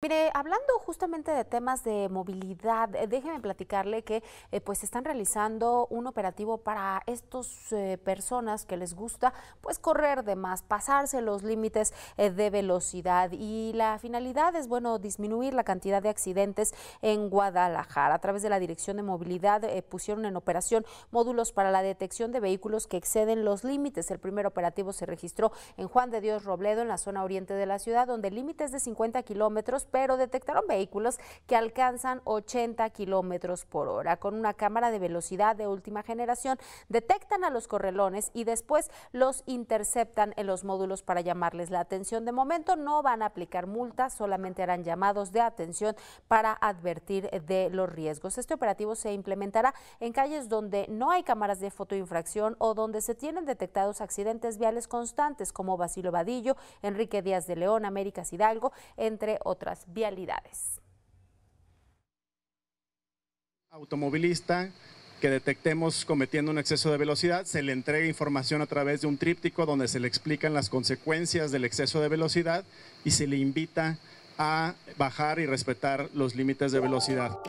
Mire, hablando justamente de temas de movilidad, eh, déjenme platicarle que eh, pues están realizando un operativo para estas eh, personas que les gusta pues correr de más, pasarse los límites de velocidad y la finalidad es bueno disminuir la cantidad de accidentes en Guadalajara. A través de la Dirección de Movilidad pusieron en operación módulos para la detección de vehículos que exceden los límites. El primer operativo se registró en Juan de Dios Robledo, en la zona oriente de la ciudad, donde el límites de 50 kilómetros pero detectaron vehículos que alcanzan 80 kilómetros por hora. Con una cámara de velocidad de última generación, detectan a los correlones y después los interceptan en los módulos para llamarles la atención. De momento no van a aplicar multas, solamente harán llamados de atención para advertir de los riesgos. Este operativo se implementará en calles donde no hay cámaras de fotoinfracción o donde se tienen detectados accidentes viales constantes como Basilo Vadillo, Enrique Díaz de León, Américas Hidalgo, entre otras vialidades. Automovilista que detectemos cometiendo un exceso de velocidad, se le entrega información a través de un tríptico donde se le explican las consecuencias del exceso de velocidad y se le invita a bajar y respetar los límites de velocidad.